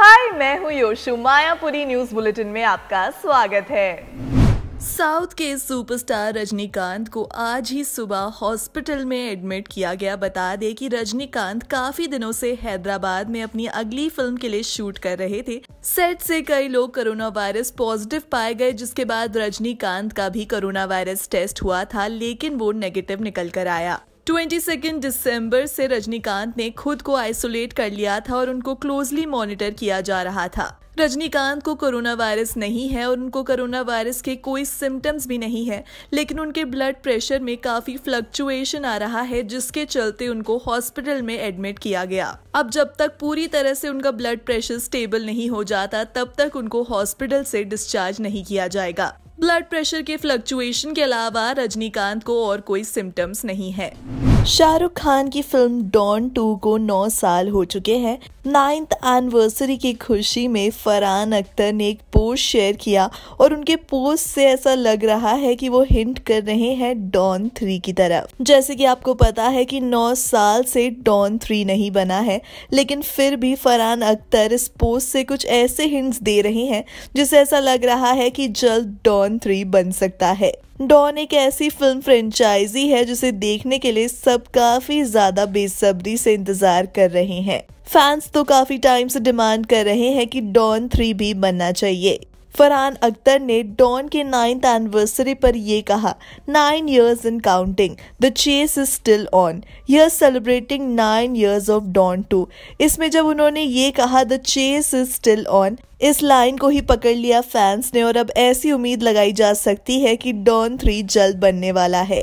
हाय मैं हूँ योशु Mayapuri news bulletin में आपका स्वागत है साउथ के सुपरस्टार रजनीकांत को आज ही सुबह हॉस्पिटल में एडमिट किया गया बता दें कि रजनीकांत काफी दिनों से हैदराबाद में अपनी अगली फिल्म के लिए शूट कर रहे थे सेट से कई लोग कोरोना वायरस पॉजिटिव पाए गए जिसके बाद रजनीकांत का भी कोरोना वायरस टेस्ट हुआ था लेकिन वो नेगेटिव निकल कर आया ट्वेंटी सेकेंड दिसंबर से रजनीकांत ने खुद को आइसोलेट कर लिया था और उनको क्लोजली मॉनिटर किया जा रहा था रजनीकांत को कोरोना वायरस नहीं है और उनको कोरोना वायरस के कोई सिम्टम्स भी नहीं है लेकिन उनके ब्लड प्रेशर में काफी फ्लक्चुएशन आ रहा है जिसके चलते उनको हॉस्पिटल में एडमिट किया गया अब जब तक पूरी तरह से उनका ब्लड प्रेशर स्टेबल नहीं हो जाता तब तक उनको हॉस्पिटल से डिस्चार्ज नहीं किया जाएगा ब्लड प्रेशर के फ्लक्चुएशन के अलावा रजनीकांत को और कोई सिम्टम्स नहीं है शाहरुख खान की फिल्म डॉन टू को 9 साल हो चुके हैं नाइन्थ एनिवर्सरी की खुशी में फरहान अख्तर ने एक पोस्ट शेयर किया और उनके पोस्ट से ऐसा लग रहा है कि वो हिंट कर रहे हैं डॉन थ्री की तरफ जैसे कि आपको पता है कि 9 साल से डॉन थ्री नहीं बना है लेकिन फिर भी फरहान अख्तर इस पोस्ट से कुछ ऐसे हिंट्स दे रहे हैं जिससे ऐसा लग रहा है कि जल्द डॉन थ्री बन सकता है डॉन एक ऐसी फिल्म फ्रेंचाइजी है जिसे देखने के लिए सब काफी ज्यादा बेसब्री से इंतजार कर रहे हैं फैंस तो काफी टाइम से डिमांड कर रहे हैं कि डॉन थ्री भी बनना चाहिए फरहान अख्तर ने डॉन के नाइन्थ एनिवर्सरी पर यह कहा nine years in counting the chase is still on are celebrating nine years of Don two इसमें जब उन्होंने ये कहा the chase is still on इस लाइन को ही पकड़ लिया फैंस ने और अब ऐसी उम्मीद लगाई जा सकती है कि डॉन थ्री जल्द बनने वाला है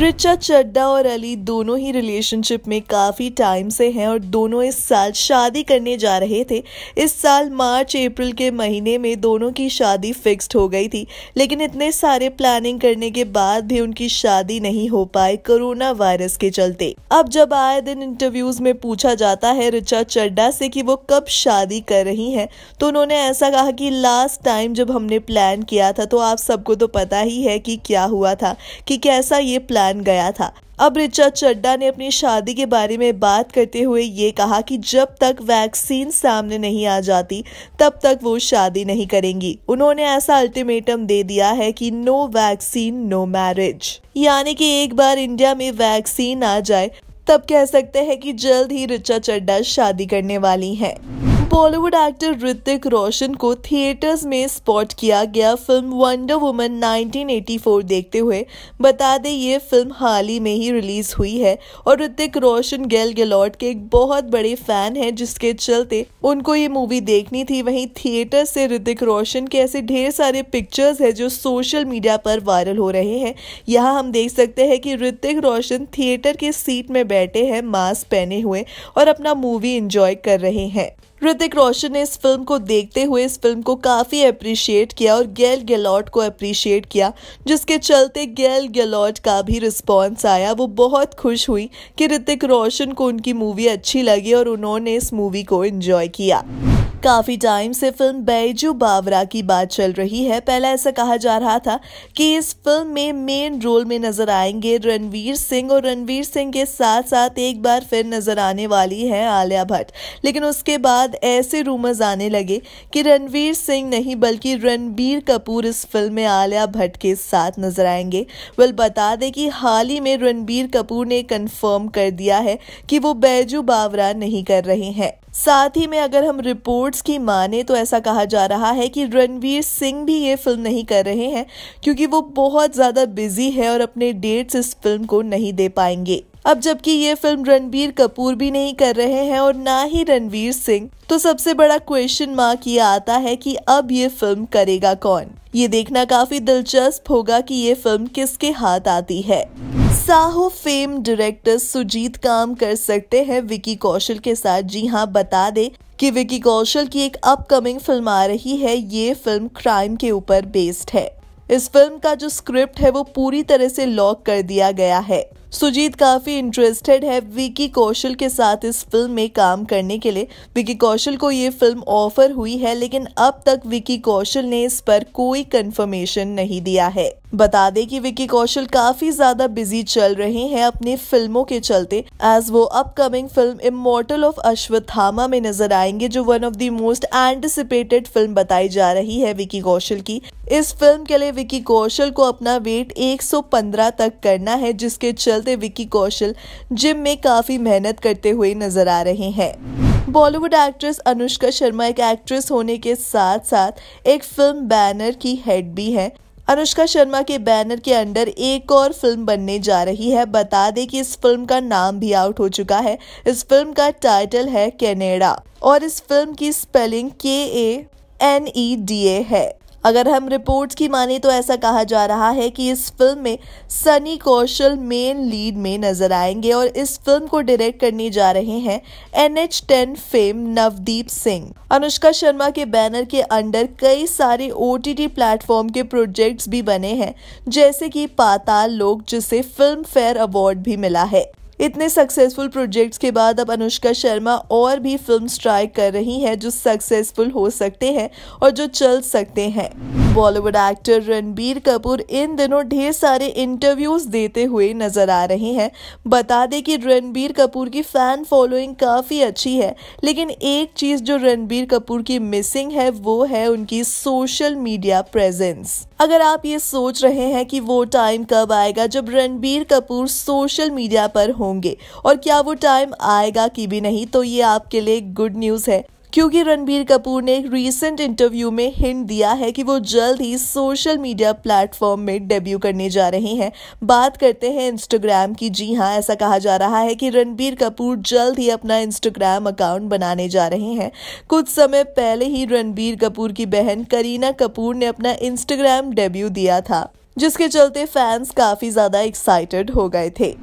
रिचा चड्डा और अली दोनों ही रिलेशनशिप में काफ़ी टाइम से हैं और दोनों इस साल शादी करने जा रहे थे इस साल मार्च अप्रैल के महीने में दोनों की शादी फिक्स्ड हो गई थी लेकिन इतने सारे प्लानिंग करने के बाद भी उनकी शादी नहीं हो पाई कोरोना वायरस के चलते अब जब आए दिन इंटरव्यूज में पूछा जाता है रिचा चड्डा से कि वो कब शादी कर रही हैं तो उन्होंने ऐसा कहा कि लास्ट टाइम जब हमने प्लान किया था तो आप सबको तो पता ही है कि क्या हुआ था कि कैसा ये प्लान जान गया था अब रिचा चड्डा ने अपनी शादी के बारे में बात करते हुए ये कहा कि जब तक वैक्सीन सामने नहीं आ जाती तब तक वो शादी नहीं करेंगी उन्होंने ऐसा अल्टीमेटम दे दिया है कि नो वैक्सीन नो मैरिज यानी कि एक बार इंडिया में वैक्सीन आ जाए तब कह सकते हैं कि जल्द ही रिचा चड्डा शादी करने वाली हैं। बॉलीवुड एक्टर ऋतिक रोशन को थिएटर्स में स्पॉट किया गया फिल्म वंडर वुमन 1984 देखते हुए बता दें ये फिल्म हाल ही में ही रिलीज हुई है और ऋतिक रोशन गेल गेलॉट के एक बहुत बड़े फैन हैं जिसके चलते उनको ये मूवी देखनी थी वहीं थिएटर से ऋतिक रोशन के ऐसे ढेर सारे पिक्चर्स है जो सोशल मीडिया पर वायरल हो रहे हैं यहाँ हम देख सकते हैं कि ऋतिक रोशन थिएटर के सीट में बैठे हैं मास्क पहने हुए और अपना मूवी इंजॉय कर रहे हैं ऋतिक रोशन ने इस फिल्म को देखते हुए इस फिल्म को काफ़ी अप्रिशिएट किया और गैल गैलॉट को अप्रिशिएट किया जिसके चलते गैल गैलॉट का भी रिस्पॉन्स आया वो बहुत खुश हुई कि ऋतिक रोशन को उनकी मूवी अच्छी लगी और उन्होंने इस मूवी को इन्जॉय किया काफ़ी टाइम से फिल्म बैजू बावरा की बात चल रही है पहला ऐसा कहा जा रहा था कि इस फिल्म में मेन रोल में नज़र आएंगे रणवीर सिंह और रणवीर सिंह के साथ साथ एक बार फिर नज़र आने वाली है आलिया भट्ट लेकिन उसके बाद ऐसे रूमर्स आने लगे कि रणवीर सिंह नहीं बल्कि रणबीर कपूर इस फिल्म में आलिया भट्ट के साथ नज़र आएंगे वेल बता दें कि हाल ही में रणबीर कपूर ने कन्फर्म कर दिया है कि वो बैजू बावरा नहीं कर रहे हैं साथ ही में अगर हम रिपोर्ट्स की माने तो ऐसा कहा जा रहा है कि रणवीर सिंह भी ये फिल्म नहीं कर रहे हैं क्योंकि वो बहुत ज़्यादा बिजी है और अपने डेट्स इस फिल्म को नहीं दे पाएंगे अब जबकि ये फिल्म रणबीर कपूर भी नहीं कर रहे हैं और ना ही रणवीर सिंह तो सबसे बड़ा क्वेश्चन मार्क ये आता है कि अब ये फिल्म करेगा कौन ये देखना काफी दिलचस्प होगा कि ये फिल्म किसके हाथ आती है साहो फेम डायरेक्टर सुजीत काम कर सकते हैं विकी कौशल के साथ जी हाँ बता दे कि विकी कौशल की एक अपकमिंग फिल्म आ रही है ये फिल्म क्राइम के ऊपर बेस्ड है इस फिल्म का जो स्क्रिप्ट है वो पूरी तरह से लॉक कर दिया गया है सुजीत काफ़ी इंटरेस्टेड है विकी कौशल के साथ इस फिल्म में काम करने के लिए विकी कौशल को ये फिल्म ऑफर हुई है लेकिन अब तक विकी कौशल ने इस पर कोई कंफर्मेशन नहीं दिया है बता दें कि विकी कौशल काफ़ी ज़्यादा बिजी चल रहे हैं अपनी फिल्मों के चलते एज वो upcoming film immortal of Ashwatthama में नजर आएंगे जो one of the most anticipated film बताई जा रही है विकी कौशल की इस फिल्म के लिए विकी कौशल को अपना वेट 115 तक करना है जिसके चलते विकी कौशल जिम में काफ़ी मेहनत करते हुए नजर आ रहे हैं बॉलीवुड एक्ट्रेस अनुष्का शर्मा एक एक्ट्रेस होने के साथ साथ एक फिल्म बैनर की हेड भी है अनुष्का शर्मा के बैनर के अंडर एक और फिल्म बनने जा रही है बता दें कि इस फिल्म का नाम भी आउट हो चुका है इस फिल्म का टाइटल है कैनेडा और इस फिल्म की स्पेलिंग के A N E D A है अगर हम रिपोर्ट्स की माने तो ऐसा कहा जा रहा है कि इस फिल्म में सनी कौशल मेन लीड में नजर आएंगे और इस फिल्म को डायरेक्ट करने जा रहे हैं N H ten fame Navdeep Singh Anushka Sharma के बैनर के अंडर कई सारे ओ टी टी प्लेटफॉर्म के प्रोजेक्ट्स भी बने हैं जैसे कि पाताल लोक जिसे फिल्म फेयर अवार्ड भी मिला है इतने सक्सेसफुल प्रोजेक्ट्स के बाद अब अनुष्का शर्मा और भी फिल्म ट्राई कर रही हैं जो सक्सेसफुल हो सकते हैं और जो चल सकते हैं बॉलीवुड एक्टर रणबीर कपूर इन दिनों ढेर सारे इंटरव्यूज देते हुए नजर आ रहे हैं बता दें कि रणबीर कपूर की फैन फॉलोइंग काफ़ी अच्छी है लेकिन एक चीज़ जो रणबीर कपूर की मिसिंग है वो है उनकी सोशल मीडिया प्रेजेंस अगर आप ये सोच रहे हैं कि वो टाइम कब आएगा जब रणबीर कपूर सोशल मीडिया पर होंगे और क्या वो टाइम आएगा कि भी नहीं तो ये आपके लिए गुड न्यूज़ है क्योंकि रणबीर कपूर ने एक रीसेंट इंटरव्यू में हिंट दिया है कि वो जल्द ही सोशल मीडिया प्लेटफॉर्म में डेब्यू करने जा रहे हैं बात करते हैं इंस्टाग्राम की जी हाँ ऐसा कहा जा रहा है कि रणबीर कपूर जल्द ही अपना इंस्टाग्राम अकाउंट बनाने जा रहे हैं कुछ समय पहले ही रणबीर कपूर की बहन करीना कपूर ने अपना इंस्टाग्राम डेब्यू दिया था जिसके चलते फैंस काफ़ी ज़्यादा एक्साइटेड हो गए थे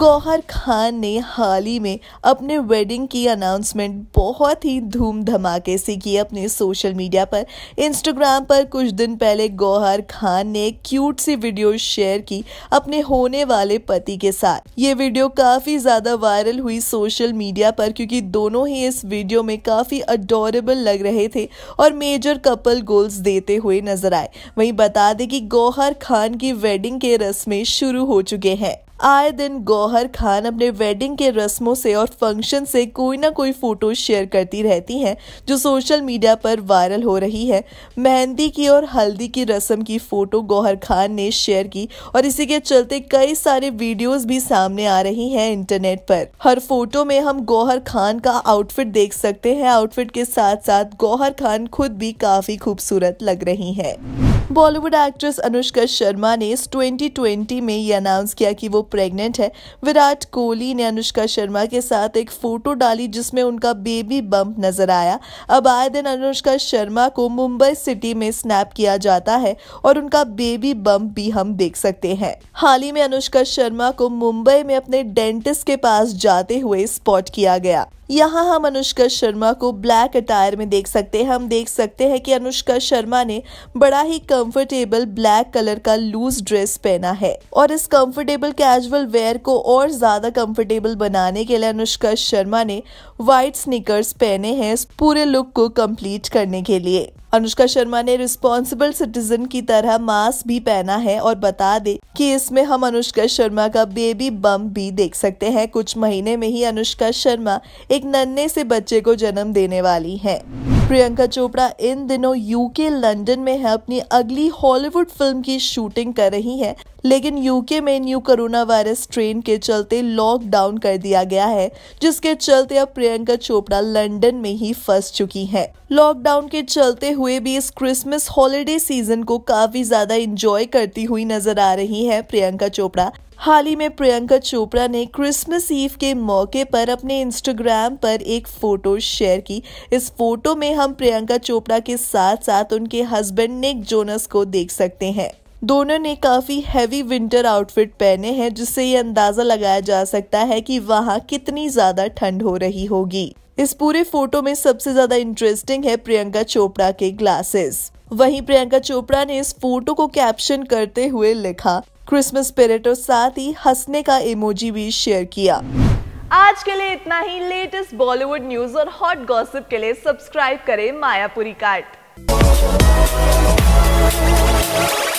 गौहर खान ने हाल ही में अपने वेडिंग की अनाउंसमेंट बहुत ही धूम धमाके से की अपने सोशल मीडिया पर इंस्टाग्राम पर कुछ दिन पहले गौहर खान ने एक क्यूट सी वीडियो शेयर की अपने होने वाले पति के साथ ये वीडियो काफी ज्यादा वायरल हुई सोशल मीडिया पर क्योंकि दोनों ही इस वीडियो में काफी अडोरेबल लग रहे थे और मेजर कपल गोल्स देते हुए नजर आए वही बता दे की गौहर खान की वेडिंग के रस्में शुरू हो चुके हैं आए दिन गौहर खान अपने वेडिंग के रस्मों से और फंक्शन से कोई ना कोई फ़ोटो शेयर करती रहती हैं जो सोशल मीडिया पर वायरल हो रही है मेहंदी की और हल्दी की रस्म की फ़ोटो गौहर खान ने शेयर की और इसी के चलते कई सारे वीडियोस भी सामने आ रही हैं इंटरनेट पर हर फोटो में हम गौहर खान का आउटफिट देख सकते हैं आउटफिट के साथ साथ गौहर खान खुद भी काफ़ी खूबसूरत लग रही हैं बॉलीवुड एक्ट्रेस अनुष्का शर्मा ने 2020 में ये अनाउंस किया कि वो प्रेग्नेंट है विराट कोहली ने अनुष्का शर्मा के साथ एक फोटो डाली जिसमें उनका बेबी बम्प नजर आया अब आए दिन अनुष्का शर्मा को मुंबई सिटी में स्नैप किया जाता है और उनका बेबी बम्प भी हम देख सकते हैं हाल ही में अनुष्का शर्मा को मुंबई में अपने डेंटिस्ट के पास जाते हुए स्पॉट किया गया यहाँ हम अनुष्का शर्मा को ब्लैक अटायर में देख सकते हैं हम देख सकते हैं कि अनुष्का शर्मा ने बड़ा ही कम कंफर्टेबल ब्लैक कलर का लूज ड्रेस पहना है और इस कंफर्टेबल कैजुअल वेयर को और ज्यादा कंफर्टेबल बनाने के लिए अनुष्का शर्मा ने व्हाइट स्निकर्स पहने हैं इस पूरे लुक को कंप्लीट करने के लिए अनुष्का शर्मा ने रिस्पॉन्सिबल सिटीजन की तरह मास्क भी पहना है और बता दे कि इसमें हम अनुष्का शर्मा का बेबी बम भी देख सकते हैं कुछ महीने में ही अनुष्का शर्मा एक नन्हे से बच्चे को जन्म देने वाली हैं। प्रियंका चोपड़ा इन दिनों यूके लंदन में है अपनी अगली हॉलीवुड फिल्म की शूटिंग कर रही हैं लेकिन यूके में न्यू कोरोना वायरस ट्रेन के चलते लॉकडाउन कर दिया गया है जिसके चलते अब प्रियंका चोपड़ा लंदन में ही फंस चुकी हैं लॉकडाउन के चलते हुए भी इस क्रिसमस हॉलीडे सीजन को काफी ज्यादा इंजॉय करती हुई नजर आ रही है प्रियंका चोपड़ा हाल ही में प्रियंका चोपड़ा ने क्रिसमस ईव के मौके पर अपने इंस्टाग्राम पर एक फ़ोटो शेयर की इस फोटो में हम प्रियंका चोपड़ा के साथ साथ उनके हस्बैंड निक जोनस को देख सकते हैं दोनों ने काफ़ी हैवी विंटर आउटफिट पहने हैं जिससे ये अंदाज़ा लगाया जा सकता है कि वहाँ कितनी ज़्यादा ठंड हो रही होगी इस पूरे फोटो में सबसे ज़्यादा इंटरेस्टिंग है प्रियंका चोपड़ा के ग्लासेस वहीं प्रियंका चोपड़ा ने इस फोटो को कैप्शन करते हुए लिखा क्रिसमस स्पिरिट और साथ ही हंसने का इमोजी भी शेयर किया आज के लिए इतना ही लेटेस्ट बॉलीवुड न्यूज और हॉट गॉसिप के लिए सब्सक्राइब करें मायापुरी कार्ट